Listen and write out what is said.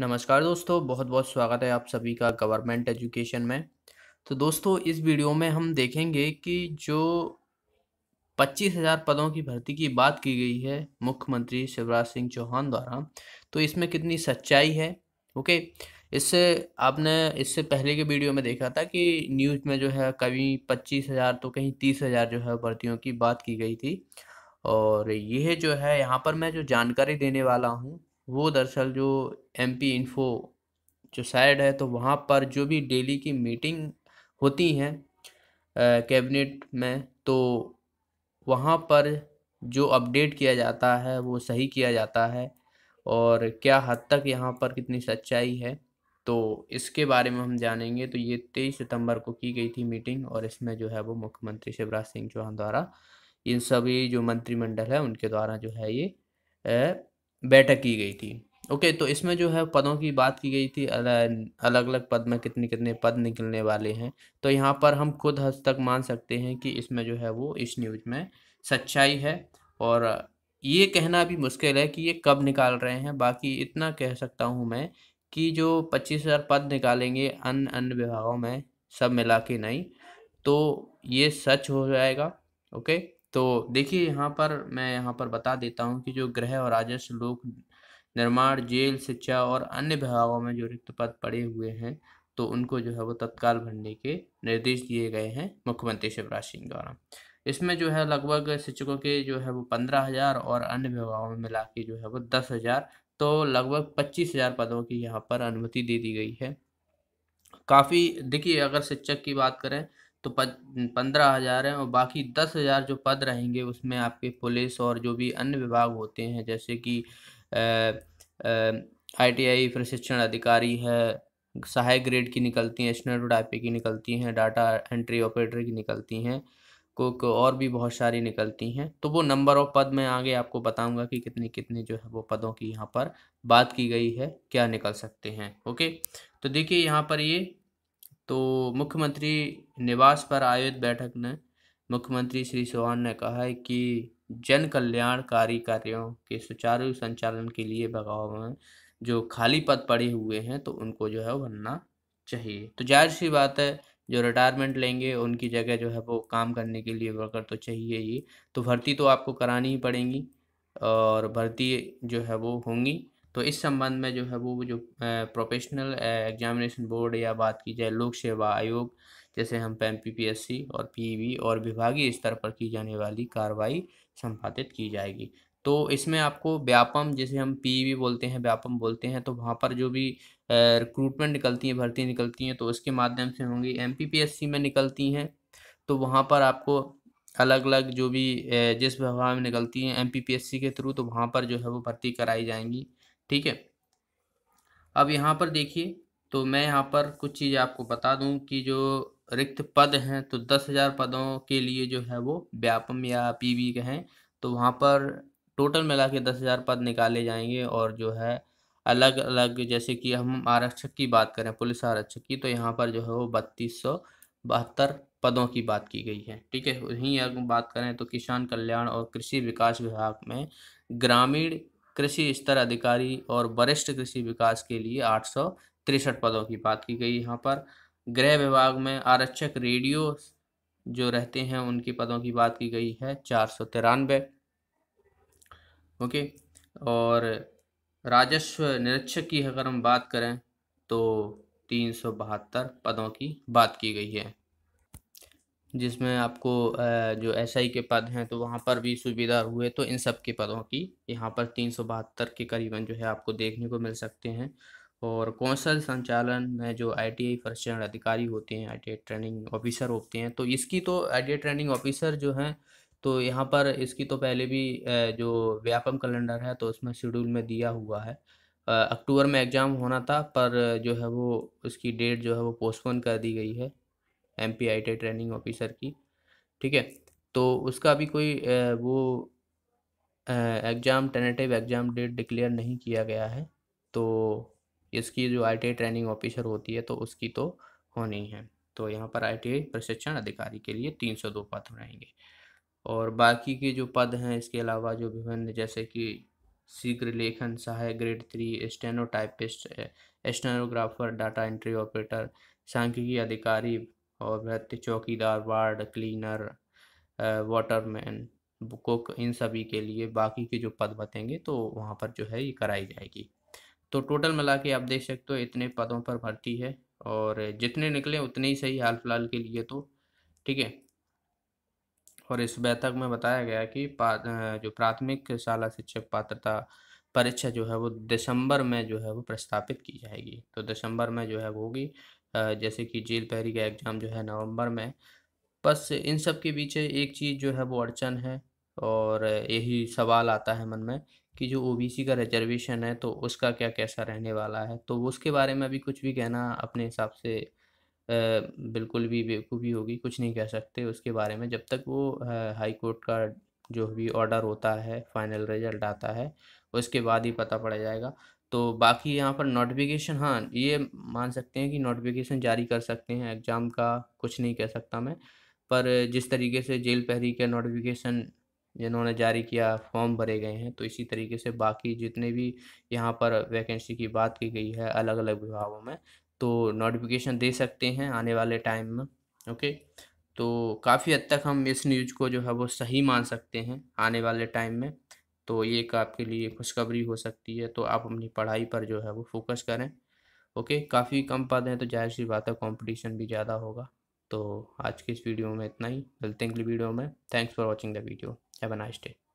नमस्कार दोस्तों बहुत बहुत स्वागत है आप सभी का गवर्नमेंट एजुकेशन में तो दोस्तों इस वीडियो में हम देखेंगे कि जो पच्चीस हजार पदों की भर्ती की बात की गई है मुख्यमंत्री शिवराज सिंह चौहान द्वारा तो इसमें कितनी सच्चाई है ओके इससे आपने इससे पहले के वीडियो में देखा था कि न्यूज़ में जो है कभी पच्चीस हज़ार तो कहीं तीस हज़ार जो है भर्तियों की बात की गई थी और यह जो है यहाँ पर मैं जो जानकारी देने वाला हूँ वो दरअसल जो एम पी इन्फो जो साइड है तो वहाँ पर जो भी डेली की मीटिंग होती हैं कैबिनेट में तो वहाँ पर जो अपडेट किया जाता है वो सही किया जाता है और क्या हद तक यहाँ पर कितनी सच्चाई है तो इसके बारे में हम जानेंगे तो ये तेईस सितंबर को की गई थी मीटिंग और इसमें जो है वो मुख्यमंत्री शिवराज सिंह चौहान द्वारा इन सभी जो मंत्रिमंडल है उनके द्वारा जो है ये बैठक की गई थी ओके तो इसमें जो है पदों की बात की गई थी अलग अलग पद में कितने कितने पद निकलने वाले हैं तो यहाँ पर हम खुद हद तक मान सकते हैं कि इसमें जो है वो इस न्यूज में सच्चाई है और ये कहना भी मुश्किल है कि ये कब निकाल रहे हैं बाकी इतना कह सकता हूँ मैं कि जो पच्चीस हज़ार पद निकालेंगे अन्य अन्य विभागों में सब मिला के नहीं तो ये सच हो जाएगा ओके तो देखिए यहाँ पर मैं यहाँ पर बता देता हूँ कि जो गृह और राजस्व लोक निर्माण जेल शिक्षा और अन्य विभागों में जो रिक्त पद पड़े हुए हैं तो उनको जो है वो तत्काल भरने के निर्देश दिए गए हैं मुख्यमंत्री शिवराज सिंह द्वारा इसमें जो है लगभग शिक्षकों के जो है वो पंद्रह हज़ार और अन्य विभागों में मिला के जो है वो दस हज़ार तो लगभग पच्चीस हज़ार पदों की यहाँ पर अनुमति दे दी गई है काफ़ी देखिए अगर शिक्षक की बात करें तो पंद्रह हज़ार हैं और बाकी दस हज़ार जो पद रहेंगे उसमें आपके पुलिस और जो भी अन्य विभाग होते हैं जैसे कि आईटीआई प्रशिक्षण अधिकारी है सहायक ग्रेड की निकलती हैं पी की निकलती हैं डाटा एंट्री ऑपरेटर की निकलती हैं कुक और भी बहुत सारी निकलती हैं तो वो नंबर ऑफ पद मैं आगे आपको बताऊंगा कि कितने कितने जो है वो पदों की यहाँ पर बात की गई है क्या निकल सकते हैं ओके तो देखिए यहाँ पर ये तो मुख्यमंत्री निवास पर आयोजित बैठक में मुख्यमंत्री श्री चौहान ने कहा है कि जन कल्याणकारी कार्यों के सुचारू संचालन के लिए बगाव में जो खाली पद पड़े हुए हैं तो उनको जो है भरना चाहिए तो जाहिर सी बात है जो रिटायरमेंट लेंगे उनकी जगह जो है वो काम करने के लिए वर्कर तो चाहिए ही तो भर्ती तो आपको करानी ही पड़ेंगी और भर्ती जो है वो होंगी तो इस संबंध में जो है वो जो प्रोफेशनल एग्जामिनेशन बोर्ड या बात की जाए लोक सेवा आयोग जैसे हम पे पीपीएससी और पीवी e और विभागीय स्तर पर की जाने वाली कार्रवाई संपादित की जाएगी तो इसमें आपको व्यापम जैसे हम पीवी e बोलते हैं व्यापम बोलते हैं तो वहाँ पर जो भी रिक्रूटमेंट निकलती है भर्ती निकलती हैं तो उसके माध्यम से होंगी एम में निकलती हैं तो वहाँ पर आपको अलग अलग जो भी जिस विभाग में निकलती हैं एम के थ्रू तो वहाँ पर जो है वो भर्ती कराई जाएंगी ठीक है अब यहाँ पर देखिए तो मैं यहाँ पर कुछ चीज़ आपको बता दूँ कि जो रिक्त पद हैं तो दस हज़ार पदों के लिए जो है वो व्यापम या पीवी के हैं तो वहाँ पर टोटल मिला के दस हज़ार पद निकाले जाएंगे और जो है अलग अलग जैसे कि हम आरक्षक की बात करें पुलिस आरक्षक की तो यहाँ पर जो है वो बत्तीस सौ बहत्तर पदों की बात की गई है ठीक है वहीं अगर बात करें तो किसान कल्याण और कृषि विकास विभाग में ग्रामीण कृषि स्तर अधिकारी और वरिष्ठ कृषि विकास के लिए आठ सौ तिरसठ पदों की बात की गई यहाँ पर गृह विभाग में आरक्षक रेडियो जो रहते हैं उनके पदों की बात की गई है चार सौ तिरानवे ओके और राजस्व निरीक्षक की अगर हम बात करें तो तीन सौ बहत्तर पदों की बात की गई है जिसमें आपको जो एस SI के पद हैं तो वहाँ पर भी सुविधा हुए तो इन सब के पदों की यहाँ पर तीन सौ बहत्तर के करीबन जो है आपको देखने को मिल सकते हैं और कौशल संचालन में जो आई टी आई फर्स्ट चरण अधिकारी होते हैं I T I training officer होते हैं तो इसकी तो I T I training officer जो हैं तो यहाँ पर इसकी तो पहले भी जो व्यापम कैलेंडर है तो उसमें शेड्यूल में दिया हुआ है अक्टूबर में एग्ज़ाम होना था पर जो है वो उसकी डेट जो है वो पोस्टपोन कर दी गई है M P I T training officer की ठीक है तो उसका भी कोई वो exam tentative exam date declare नहीं किया गया है तो इसकी जो आई टी ट्रेनिंग ऑफिसर होती है तो उसकी तो होनी है तो यहाँ पर आई प्रशिक्षण अधिकारी के लिए तीन सौ दो पद रहेंगे और बाकी के जो पद हैं इसके अलावा जो विभिन्न जैसे कि शीघ्र लेखन सहायक grade three stenotypist stenographer data entry operator सांख्यिकी अधिकारी और भृत्य चौकीदार वार्ड क्लीनर वाटरमैन कुक इन सभी के लिए बाकी के जो पद बतेंगे तो वहाँ पर जो है ये कराई जाएगी तो टोटल मिला के आप देख सकते हो इतने पदों पर भर्ती है और जितने निकले उतने ही सही हाल फिलहाल के लिए तो ठीक है और इस बैठक में बताया गया कि जो प्राथमिक शाला शिक्षक पात्रता परीक्षा जो है वो दिसंबर में जो है वो प्रस्तापित की जाएगी तो दिसंबर में जो है वो होगी जैसे कि जेल पहरी का एग्ज़ाम जो है नवंबर में बस इन सब के पीछे एक चीज़ जो है वो अड़चन है और यही सवाल आता है मन में कि जो ओबीसी का रिजर्वेशन है तो उसका क्या कैसा रहने वाला है तो उसके बारे में अभी कुछ भी कहना अपने हिसाब से बिल्कुल भी बेवकूफ़ी होगी कुछ नहीं कह सकते उसके बारे में जब तक वो हाई कोर्ट का जो भी ऑर्डर होता है फाइनल रिजल्ट आता है उसके बाद ही पता पड़ जाएगा तो बाकी यहाँ पर नोटिफिकेशन हाँ ये मान सकते हैं कि नोटिफिकेशन जारी कर सकते हैं एग्ज़ाम का कुछ नहीं कह सकता मैं पर जिस तरीके से जेल पहरी का नोटिफिकेशन जिन्होंने जारी किया फॉर्म भरे गए हैं तो इसी तरीके से बाकी जितने भी यहाँ पर वैकेंसी की बात की गई है अलग अलग विभागों में तो नोटिफिकेशन दे सकते हैं आने वाले टाइम में ओके तो काफ़ी हद तक हम इस न्यूज़ को जो है वो सही मान सकते हैं आने वाले टाइम में तो ये एक आपके लिए खुशखबरी हो सकती है तो आप अपनी पढ़ाई पर जो है वो फोकस करें ओके काफ़ी कम पद हैं तो जाहिर सी बात है कॉम्पिटिशन भी ज़्यादा होगा तो आज के इस वीडियो में इतना ही मिलते हैं अगली वीडियो में thanks for watching the video have a nice day